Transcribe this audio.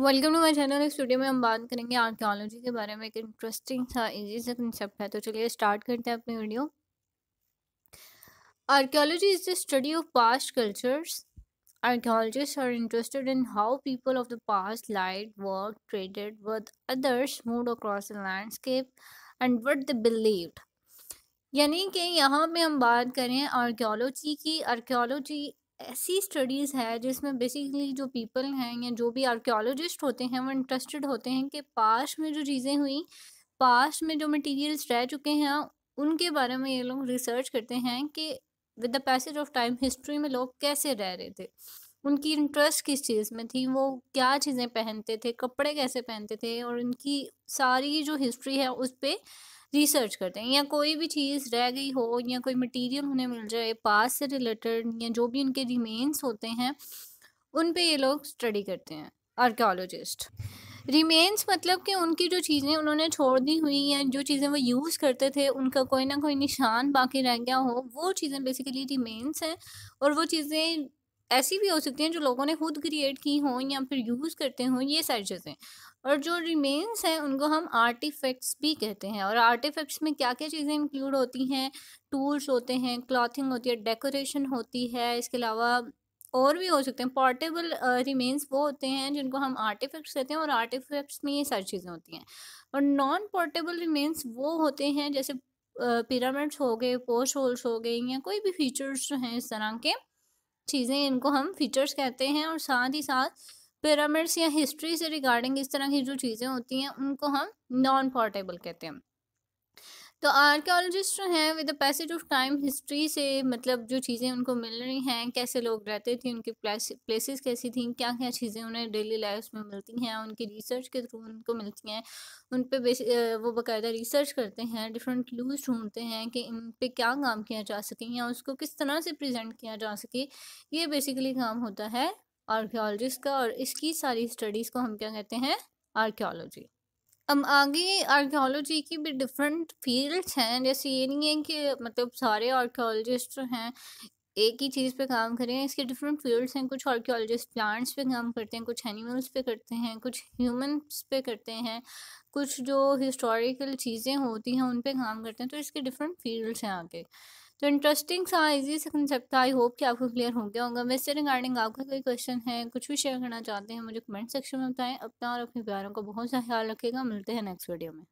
Welcome to my channel इस studio में हम बात करेंगे आर्कियोलॉजी के बारे में एक इंटरेस्टिंग सा इजी सा कंसेप्ट है तो चलिए स्टार्ट करते हैं अपनी video archaeology is the study of past cultures archaeologists are interested in how people of the past lived work traded with others moved across the landscape and what they believed. यानी कि यहाँ पे हम बात करें आर्कियोलॉजी की archaeology ऐसी studies है जिसमें बेसिकली जो पीपल हैं या जो भी आर्कियोलॉजिस्ट होते हैं वो इंटरेस्टेड होते हैं कि पास में जो चीज़ें हुई पास में जो मटेरियल्स रह चुके हैं उनके बारे में ये लोग रिसर्च करते हैं कि with the passage of time history में लोग कैसे रह रहे थे उनकी इंटरेस्ट किस चीज़ में थी वो क्या चीज़ें पहनते थे कपड़े कैसे पहनते थे और उनकी सारी जो हिस्ट्री है उस पर रिसर्च करते हैं या कोई भी चीज़ रह गई हो या कोई मटेरियल उन्हें मिल जाए पास से रिलेटेड या जो भी उनके रिमेन्स होते हैं उन पे ये लोग स्टडी करते हैं आर्कियोलॉजिस्ट रिमेन्स मतलब कि उनकी जो चीज़ें उन्होंने छोड़ दी हुई या जो चीज़ें वो यूज़ करते थे उनका कोई ना कोई निशान बाकी रह गया हो वो चीज़ें बेसिकली रिमेन्स हैं और वो चीज़ें ऐसी भी हो सकती हैं जो लोगों ने खुद क्रिएट की हों या फिर यूज़ करते हों ये सारी चीज़ें और जो रिमेन्स हैं उनको हम आर्टिफैक्ट्स भी कहते हैं और आर्टिफैक्ट्स में क्या क्या चीज़ें इंक्लूड होती हैं टूल्स होते हैं क्लॉथिंग होती है डेकोरेशन होती है इसके अलावा और भी हो सकते हैं पोर्टेबल रिमेन्स uh, वो होते हैं जिनको हम आर्टिफैक्ट्स कहते हैं और आर्टिफैक्ट्स में ये सारी चीज़ें होती हैं और नॉन पोर्टेबल रिमेन्स वो होते हैं जैसे पिरामिड्स uh, हो गए पोस्ट होल्स हो गए या कोई भी फीचर्स जो हैं इस तरह के चीज़ें इनको हम फीचर्स कहते हैं और साथ ही साथ पिरामिड्स या हिस्ट्री से रिगार्डिंग इस तरह की जो चीज़ें होती हैं उनको हम नॉन पोर्टेबल कहते हैं तो आर्कियोलॉजिस्ट जो हैं with the passage of time history से मतलब जो चीज़ें उनको मिल रही हैं कैसे लोग रहते थे उनकी प्लेसेस कैसी थी क्या क्या चीज़ें उन्हें डेली लाइफ में मिलती हैं उनकी रिसर्च के थ्रू उनको मिलती हैं उन पर वो बाकायदा रिसर्च करते हैं डिफरेंट क्लूज ढूंढते हैं कि इन पर क्या काम किया जा सके या उसको किस तरह से प्रजेंट किया जा सके ये बेसिकली काम होता है आर्कियोलॉजिस्ट का और इसकी सारी स्टडीज़ को हम क्या कहते हैं आर्कियोलॉजी अब आगे आर्कियोलॉजी की भी डिफरेंट फील्ड्स हैं जैसे ये नहीं है कि मतलब सारे आर्कियोलॉजिस्ट हैं एक ही चीज़ पे काम करें इसके डिफरेंट फील्ड्स हैं कुछ आर्कियोलॉजिस्ट प्लांट्स पे काम करते हैं कुछ एनिमल्स पे करते हैं कुछ ह्यूमंस पे करते हैं कुछ जो हिस्टोरिकल चीज़ें होती हैं उन पर काम करते हैं तो इसके डिफरेंट फील्ड्स हैं आगे तो इंटरेस्टिंग सा इजी से कंसेप्ट था आई होप कि आपको क्लियर हो गया होगा वैसे रिगार्डिंग आपका कोई क्वेश्चन है कुछ भी शेयर करना चाहते हैं मुझे कमेंट सेक्शन में बताएं अपना और अपने प्यारों का बहुत सा ख्याल रखेगा मिलते हैं नेक्स्ट वीडियो में